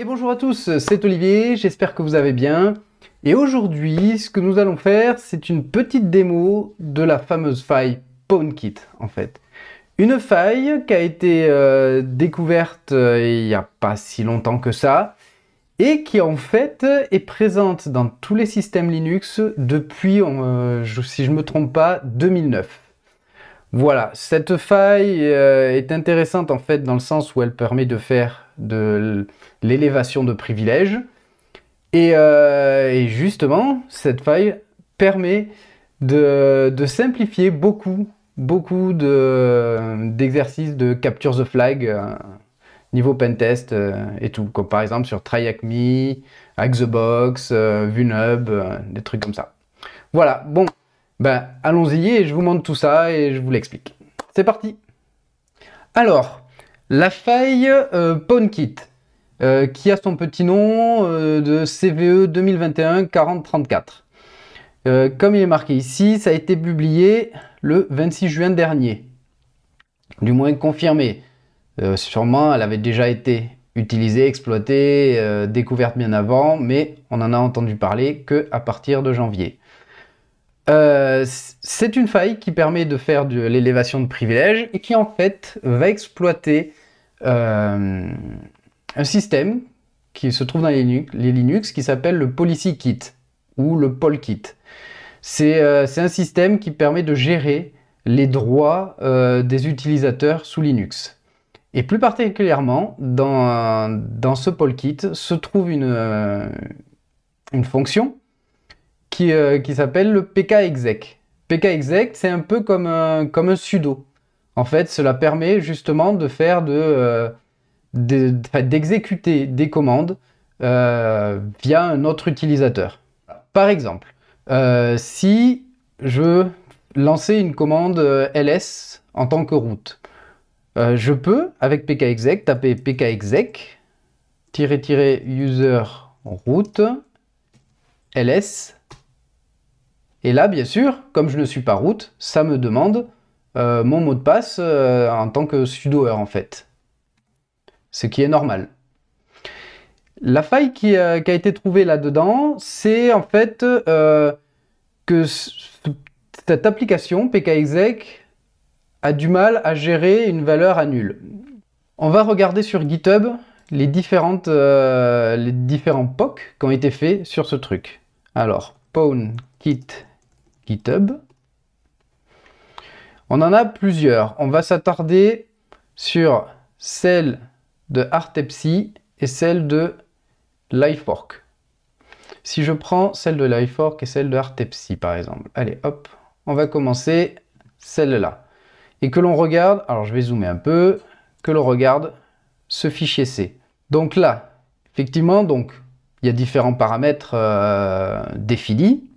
Et bonjour à tous, c'est Olivier, j'espère que vous avez bien. Et aujourd'hui, ce que nous allons faire, c'est une petite démo de la fameuse faille PawnKit, en fait. Une faille qui a été euh, découverte euh, il n'y a pas si longtemps que ça, et qui en fait est présente dans tous les systèmes Linux depuis, euh, si je ne me trompe pas, 2009. Voilà, cette faille euh, est intéressante en fait dans le sens où elle permet de faire de l'élévation de privilèges. Euh, et, justement, cette faille permet de, simplifier beaucoup, beaucoup d'exercices de, capture the flag euh, niveau pentest et tout. Comme par exemple sur TryAcme, Hack the Box, Vunub, des trucs comme ça. Voilà, bon, ben allons-y et je vous montre tout ça et je vous l'explique. C'est parti Alors, la faille euh, Kit, euh, qui a son petit nom euh, de CVE 2021-4034. Euh, comme il est marqué ici, ça a été publié le 26 juin dernier. Du moins confirmé. sûrement, elle avait déjà été utilisée, exploitée, découverte bien avant, mais on en a entendu parler que à partir de janvier. Euh, c'est une faille qui permet de faire de l'élévation de privilèges et qui en fait va exploiter euh, un système qui se trouve dans les Linux, qui s'appelle le policy kit ou le polkit. Euh, c'est un système qui permet de gérer les droits des utilisateurs sous Linux. Et plus particulièrement, dans, ce polkit se trouve une fonction euh, qui, s'appelle le PK exec. PK exec, c'est un peu comme un, comme un sudo. En fait, cela permet justement de faire de, euh, d'exécuter des commandes euh, via un autre utilisateur. Par exemple, si je lançais une commande ls en tant que route, je peux, avec pkexec, taper pkexec, user route, ls et là, bien sûr, comme je ne suis pas root, ça me demande euh, mon mot de passe euh, en tant que sudoer en fait. Ce qui est normal. La faille qui, euh, a été trouvée là-dedans, c'est en fait que cette application pkexec a du mal à gérer une valeur à On va regarder sur GitHub les, différentes, les différents POC qui ont été faits sur ce truc. Alors, pawn kit GitHub. On en a plusieurs. On va s'attarder sur celle de Artepsy et celle de Lifefork. Si je prends celle de Lifefork et celle de Artepsy par exemple. Allez, hop, on va commencer celle-là. Et que l'on regarde, alors je vais zoomer un peu, que l'on regarde ce fichier C. Donc là, effectivement, donc, il y a différents paramètres euh, définis.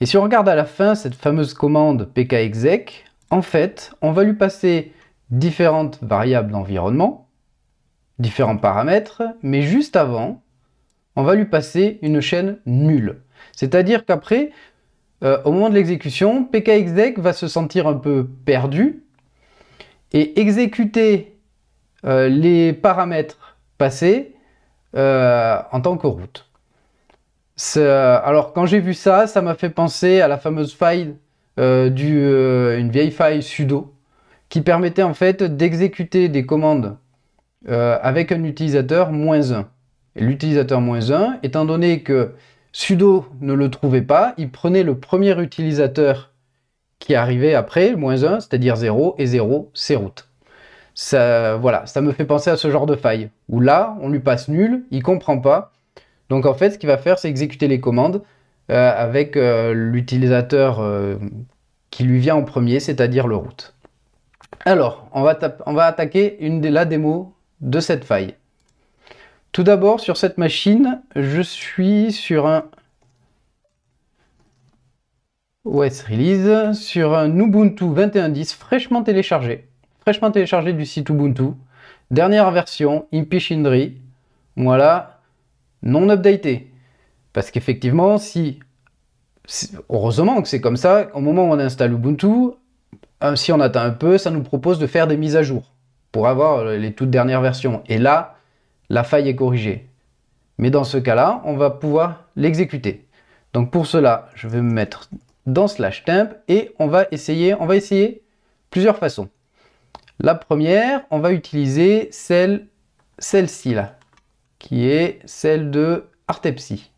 Et si on regarde à la fin cette fameuse commande pkexec, en fait, on va lui passer différentes variables d'environnement, différents paramètres, mais juste avant, on va lui passer une chaîne nulle. C'est-à-dire qu'après, euh, au moment de l'exécution, pkexec va se sentir un peu perdu et exécuter euh, les paramètres passés euh, en tant que route. Euh, alors quand j'ai vu ça, ça m'a fait penser à la fameuse faille euh, euh, une vieille faille sudo qui permettait en fait d'exécuter des commandes avec un utilisateur moins 1. L'utilisateur moins 1, étant donné que sudo ne le trouvait pas, il prenait le premier utilisateur qui arrivait après, le moins 1, c'est-à-dire 0, et 0, c'est route. Ça, voilà, ça me fait penser à ce genre de faille, où là, on lui passe nul, il comprend pas, donc en fait, ce qu'il va faire, c'est exécuter les commandes euh, avec euh, l'utilisateur euh, qui lui vient en premier, c'est-à-dire le root. Alors, on va, on va attaquer une la démo de cette faille. Tout d'abord, sur cette machine, je suis sur un OS Release, sur un Ubuntu 21.10 fraîchement téléchargé. Fraîchement téléchargé du site Ubuntu. Dernière version, Impishindri. Voilà, non updaté, Parce qu'effectivement, si, heureusement que c'est comme ça, au moment où on installe Ubuntu, euh, si on attend un peu, ça nous propose de faire des mises à jour pour avoir euh, les toutes dernières versions. Et là, la faille est corrigée. Mais dans ce cas-là, on va pouvoir l'exécuter. Donc pour cela, je vais me mettre dans slash temp et on va essayer, on va essayer plusieurs façons. La première, on va utiliser celle-ci là, qui est celle de Artepsy.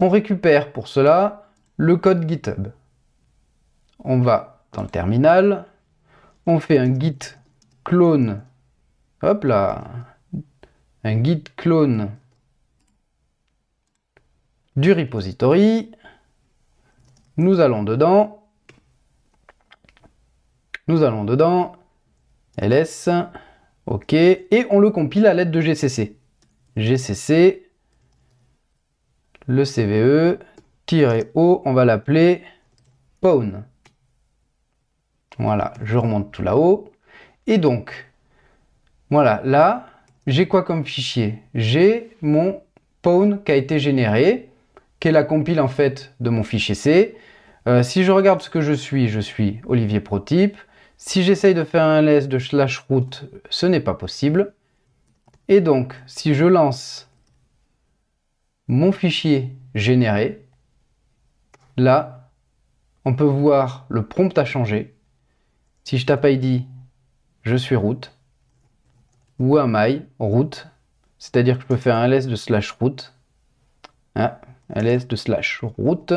On récupère pour cela le code GitHub. On va dans le terminal, on fait un git clone, hop là, un git clone du repository. Nous allons dedans, nous allons dedans, ls OK. Et on le compile à l'aide de GCC. GCC, le CVE-O, on va l'appeler Pawn. Voilà, je remonte tout là-haut. Et donc, voilà, là, j'ai quoi comme fichier J'ai mon pawn qui a été généré, qui est la compile en fait de mon fichier C. Euh, si je regarde ce que je suis, je suis Olivier Protype. Si j'essaye de faire un ls de slash route, ce n'est pas possible. Et donc, si je lance mon fichier généré, là, on peut voir le prompt a changé. Si je tape ID, je suis route. Ou un my, route. C'est-à-dire que je peux faire un ls de slash route. Ah, un ls de slash route.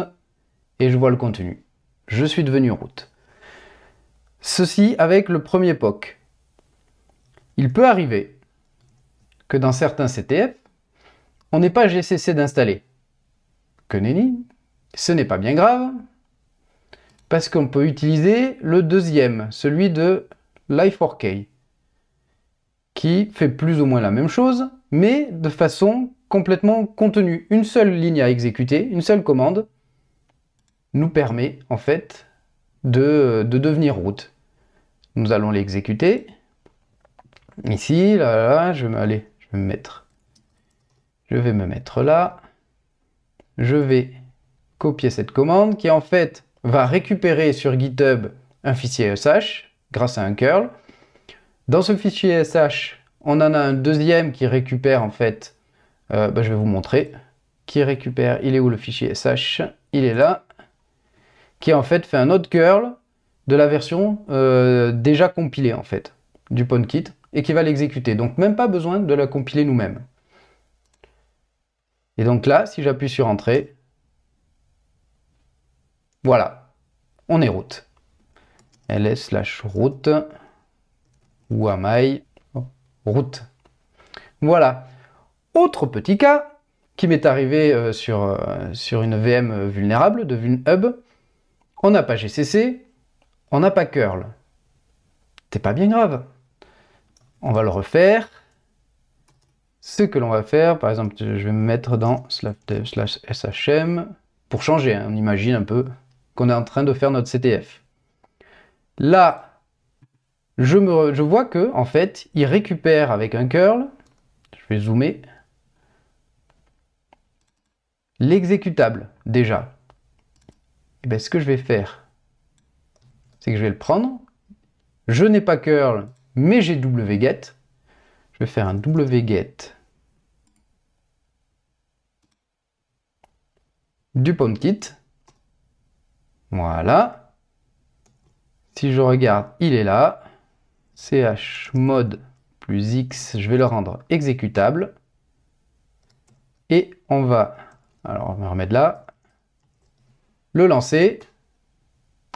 Et je vois le contenu. Je suis devenu route. Ceci avec le premier POC. Il peut arriver que dans certains CTF, on n'ait pas GCC d'installer. Que nenni, ce n'est pas bien grave, parce qu'on peut utiliser le deuxième, celui de Life4K, qui fait plus ou moins la même chose, mais de façon complètement contenue. Une seule ligne à exécuter, une seule commande, nous permet en fait de, devenir route. Nous allons l'exécuter. Ici, là, là, je vais aller, je me mettre. Je vais me mettre là. Je vais copier cette commande qui en fait va récupérer sur GitHub un fichier SH grâce à un curl. Dans ce fichier SH, on en a un deuxième qui récupère en fait, euh, bah, je vais vous montrer, qui récupère, il est où le fichier SH Il est là, qui en fait fait un autre curl de la version euh, déjà compilée en fait du PwnKit et qui va l'exécuter. Donc même pas besoin de la compiler nous-mêmes. Et donc là, si j'appuie sur Entrée, voilà, on est route. ls slash route ou amai oh, route. Voilà. Autre petit cas qui m'est arrivé euh, sur, euh, sur une VM vulnérable de hub, on n'a pas GCC, on n'a pas curl. C'est pas bien grave. On va le refaire. Ce que l'on va faire, par exemple, je vais me mettre dans slash shm pour changer. Hein. On imagine un peu qu'on est en train de faire notre CTF. Là, je, je vois que en fait, il récupère avec un curl. Je vais zoomer l'exécutable déjà. Eh ben, ce que je vais faire, c'est que je vais le prendre. Je n'ai pas curl, mais j'ai wget. Je vais faire un wget du pawn kit. Voilà. Si je regarde, il est là. chmod plus x, je vais le rendre exécutable. Et on va, alors on va remettre là, le lancer,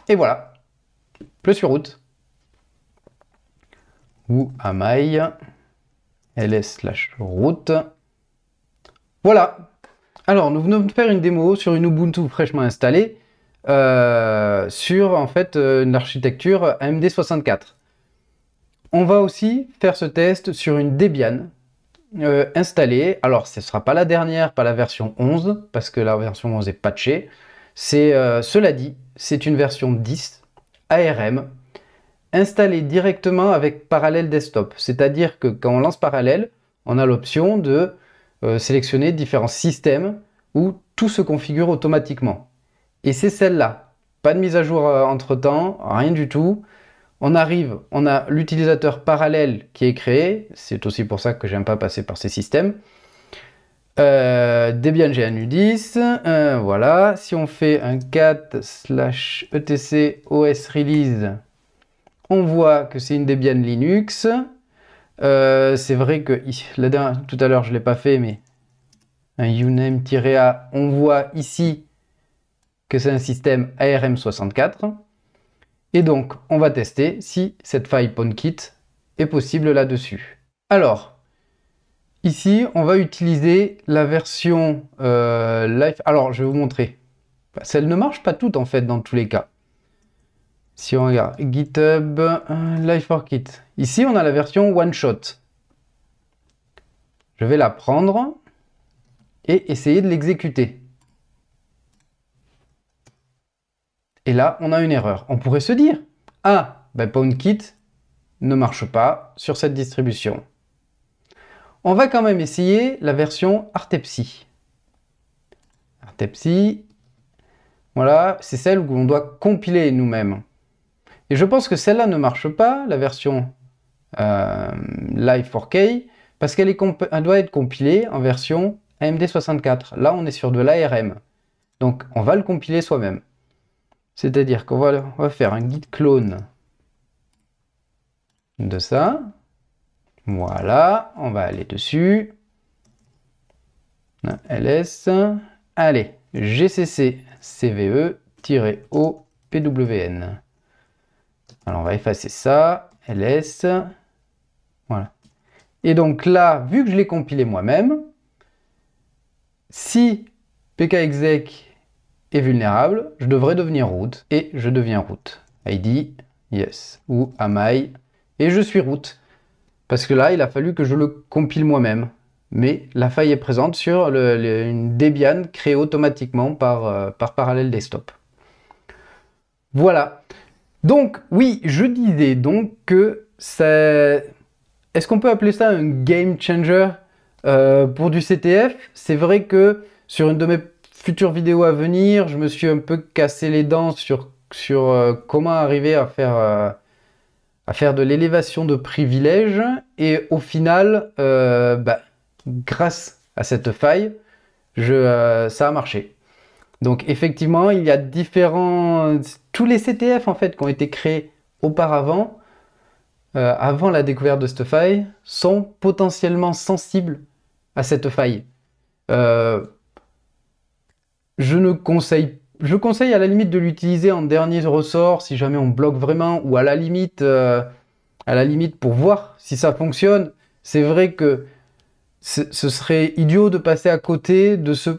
et voilà. Plus sur route. Ou amai ls slash route. Voilà. Alors, nous venons de faire une démo sur une Ubuntu fraîchement installée euh, sur en fait euh, une architecture AMD64. On va aussi faire ce test sur une Debian euh, installée. Alors, ce ne sera pas la dernière, pas la version 11, parce que la version 11 est patchée. C'est, euh, cela dit, c'est une version 10 ARM installée directement avec Parallel Desktop. C'est-à-dire que quand on lance Parallel, on a l'option de euh, sélectionner différents systèmes où tout se configure automatiquement. Et c'est celle-là. Pas de mise à jour euh, entre-temps, rien du tout. On arrive, on a l'utilisateur parallèle qui est créé. C'est aussi pour ça que j'aime pas passer par ces systèmes. Debian GNU 10. Euh, voilà, si on fait un cat slash etc os release, on voit que c'est une Debian Linux. Euh, c'est vrai que tout à l'heure je ne l'ai pas fait, mais un uname-a, on voit ici que c'est un système ARM64. Et donc, on va tester si cette faille PONKIT est possible là-dessus. Alors, Ici, on va utiliser la version euh, live. Alors, je vais vous montrer. Celle ne marche pas toute, en fait dans tous les cas. Si on regarde GitHub euh, Live for Kit. Ici, on a la version one shot. Je vais la prendre et essayer de l'exécuter. Et là, on a une erreur. On pourrait se dire, ah, ben kit ne marche pas sur cette distribution. On va quand même essayer la version Artepsy. Artepsy, voilà, c'est celle où on doit compiler nous-mêmes. Et je pense que celle-là ne marche pas, la version euh, Live 4K, parce qu'elle doit être compilée en version AMD64. Là, on est sur de l'ARM. Donc, on va le compiler soi-même. C'est-à-dire qu'on va, va, faire un git clone de ça. Voilà, on va aller dessus. LS. Allez, GCC cve opwn Alors on va effacer ça, LS. Voilà. Et donc là, vu que je l'ai compilé moi-même, si pkexec est vulnérable, je devrais devenir root et je deviens root. ID, yes, ou I. et je suis root. Parce que là, il a fallu que je le compile moi-même. Mais la faille est présente sur une Debian créée automatiquement euh, par, Parallel Desktop. Voilà. Donc, oui, je disais donc que c'est... Est-ce qu'on peut appeler ça un game changer euh, pour du CTF C'est vrai que sur une de mes futures vidéos à venir, je me suis un peu cassé les dents sur, sur euh, comment arriver à faire à faire de l'élévation de privilèges et au final, euh, bah, grâce à cette faille, je, euh, ça a marché. Donc effectivement, il y a différents... Tous les CTF en fait qui ont été créés auparavant, euh, avant la découverte de cette faille, sont potentiellement sensibles à cette faille. je ne conseille je conseille à la limite de l'utiliser en dernier ressort si jamais on bloque vraiment ou à la limite, euh, à la limite pour voir si ça fonctionne. C'est vrai que ce serait idiot de passer à côté de ce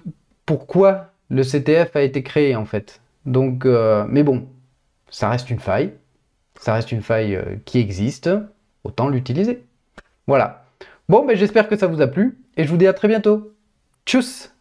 pourquoi le CTF a été créé en fait. Donc, euh, mais bon, ça reste une faille, ça reste une faille euh, qui existe, autant l'utiliser. Voilà. Bon, mais ben, j'espère que ça vous a plu et je vous dis à très bientôt. Tchuss